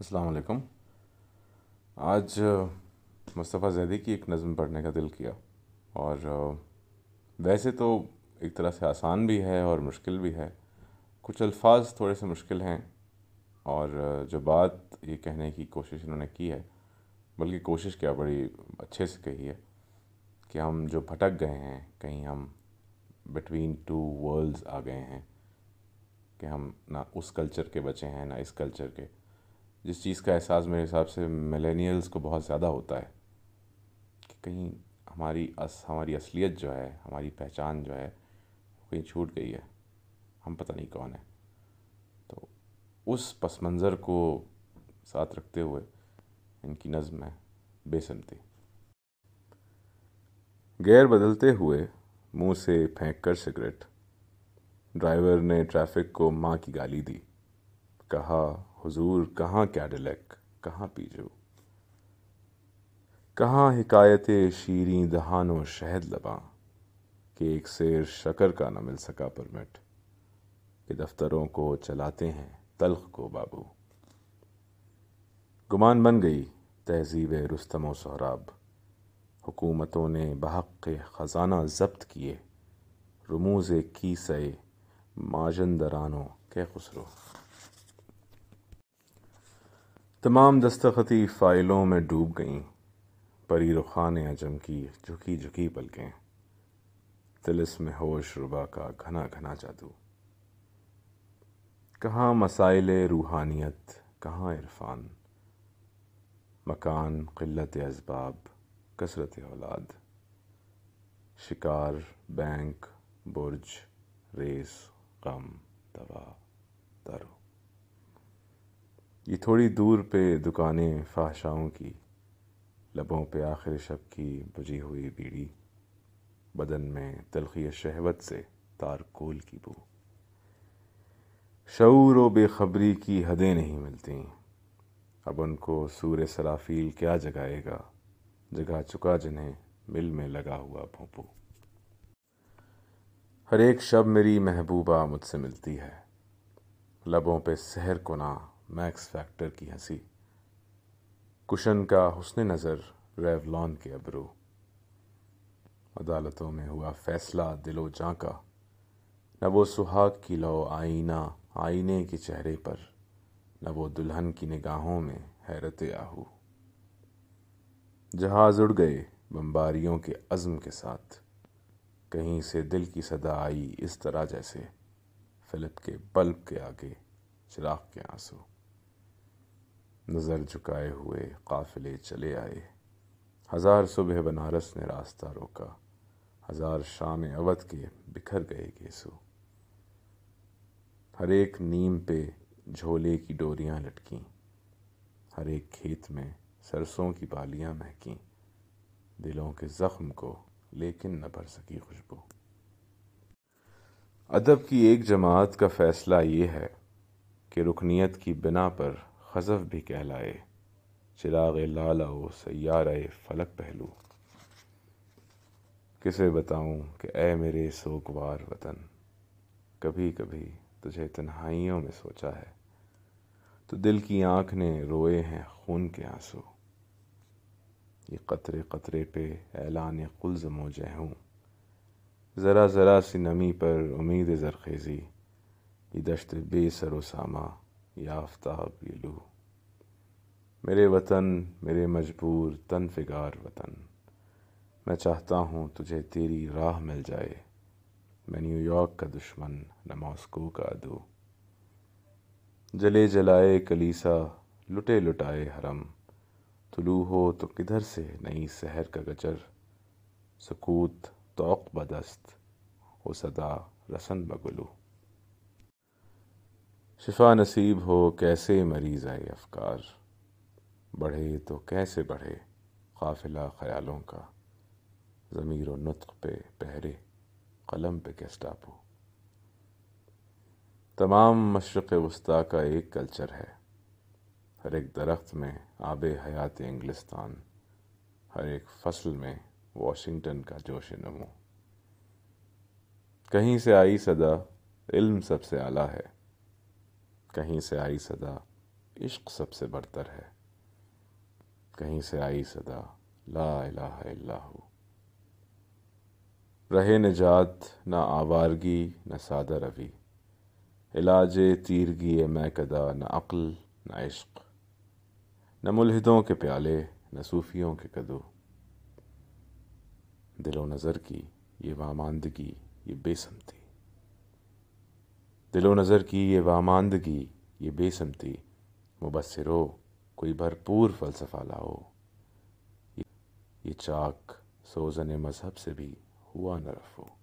अस्सलाम आज मुस्तफ़ा जैदी की एक नज़म पढ़ने का दिल किया और वैसे तो एक तरह से आसान भी है और मुश्किल भी है कुछ अल्फाज थोड़े से मुश्किल हैं और जो बात ये कहने की कोशिश इन्होंने की है बल्कि कोशिश क्या बड़ी अच्छे से कही है कि हम जो भटक गए हैं कहीं हम बिटवीन टू वर्ल्ड्स आ गए हैं कि हम ना उस कल्चर के बचे हैं ना इस कल्चर के जिस चीज़ का एहसास मेरे हिसाब से मिलेनियल्स को बहुत ज़्यादा होता है कि कहीं हमारी अस हमारी असलियत जो है हमारी पहचान जो है कहीं छूट गई है हम पता नहीं कौन है तो उस पस मंज़र को साथ रखते हुए इनकी नज़म है बेसमती गैर बदलते हुए मुंह से फेंक कर सिगरेट ड्राइवर ने ट्रैफिक को माँ की गाली दी कहा हुजूर कहाँ कैडलैक कहाँ पीजो कहाँ हिकायत शीरी दहानो शहद लबा कि एक शेर शकर का न मिल सका परमिट कि दफ्तरों को चलाते हैं तलख को बाबू गुमान बन गई तहजीब रुस्तम सहराब हुकूमतों ने बहक ख़जाना जब्त किए रमूज़ की माजन दरानों के खुसरो तमाम दस्तखती फ़ाइलों में डूब गईं परी रुखान अजम की झुकी झुकी पलकें तिलस में होश रुबा का घना घना जादू कहाँ मसाइल रूहानियत कहाँ इरफान मकान किल्लत इसबाब कसरत औलाद शिकार बैंक बुर्ज रेस गम ये थोड़ी दूर पे दुकानें फाशाओं की लबों पे आखिर शब की बुझी हुई बीड़ी बदन में तलखी शहवत से तारकोल की बू शूर व बेखबरी की हदें नहीं मिलती अब उनको सूर सराफील क्या जगाएगा जगा चुका जिन्हें मिल में लगा हुआ भोंपू हर एक शब मेरी महबूबा मुझसे मिलती है लबों पे सहर को ना मैक्स फैक्टर की हंसी कुशन का हुसन नज़र रेवलॉन के अबरू अदालतों में हुआ फैसला दिलो जां का न वो सुहाग की लो आईना आईने के चेहरे पर न वो दुल्हन की निगाहों में हैरत आहू जहाज उड़ गए बम्बारियों के अज़म के साथ कहीं से दिल की सदा आई इस तरह जैसे फिलिप के बल्ब के आगे चिराग के आंसू नज़र झुकाए हुए काफ़िले चले आए हज़ार सुबह बनारस ने रास्ता रोका हज़ार शाम अवध के बिखर गए गेसु हर एक नीम पे झोले की डोरियां लटकी हर एक खेत में सरसों की बालियां महकी दिलों के ज़ख्म को लेकिन न भर सकी खुशबू अदब की एक जमात का फ़ैसला ये है कि रुकनीत की बिना पर खज़फ भी कहलाए चिराग लाला व आए फलक पहलू किसे बताऊं कि ऐ मेरे सोकवार वतन कभी कभी तुझे तन्हाइयों में सोचा है तो दिल की आँख ने रोए हैं खून के आंसू ये कतरे कतरे पे ऐलान कुलजम हो हूँ ज़रा ज़रा सी नमी पर उम्मीद ज़रखेज़ी ये दश्त बेसर सामा याफ्ताब ये लू मेरे वतन मेरे मजबूर तन फिगार वतन मैं चाहता हूँ तुझे तेरी राह मिल जाए मैं न्यूयॉर्क का दुश्मन न मॉस्को का अदू जले जलाए कलीसा लुटे लुटाए हरम तुलू हो तो किधर से नई शहर का गजर सकूत तोक बदस्त हो सदा रसन बगुलू शिफा नसीब हो कैसे मरीज़ आए अफकार बढ़े तो कैसे बढ़े काफिला ख्यालों का ज़मीर व नुत पे पहरे कलम पे गस्टापू तमाम मशरक़ वस्ती का एक कल्चर है हर एक दरख्त में आब हयात इंग्लिस्तान हर एक फसल में वाशिंगटन का जोश नमो कहीं से आई सदा इल्म सबसे आला है कहीं से आई सदा इश्क सबसे बढ़तर है कहीं से आई सदा ला इलाहा रहे निजात ना आवारगी न सादा रवि इलाज तीरगी कदा न अक्ल न इश्क न मुलहिदों के प्याले न सूफियों के कदू दिलो नज़र की ये वामांदगी ये बेसमती दिलो नज़र की ये वामांदगी ये बेसमती मुबसरो कोई भरपूर फ़लसफ़ा लाओ ये चाक सोजन मज़हब से भी हुआ न रफो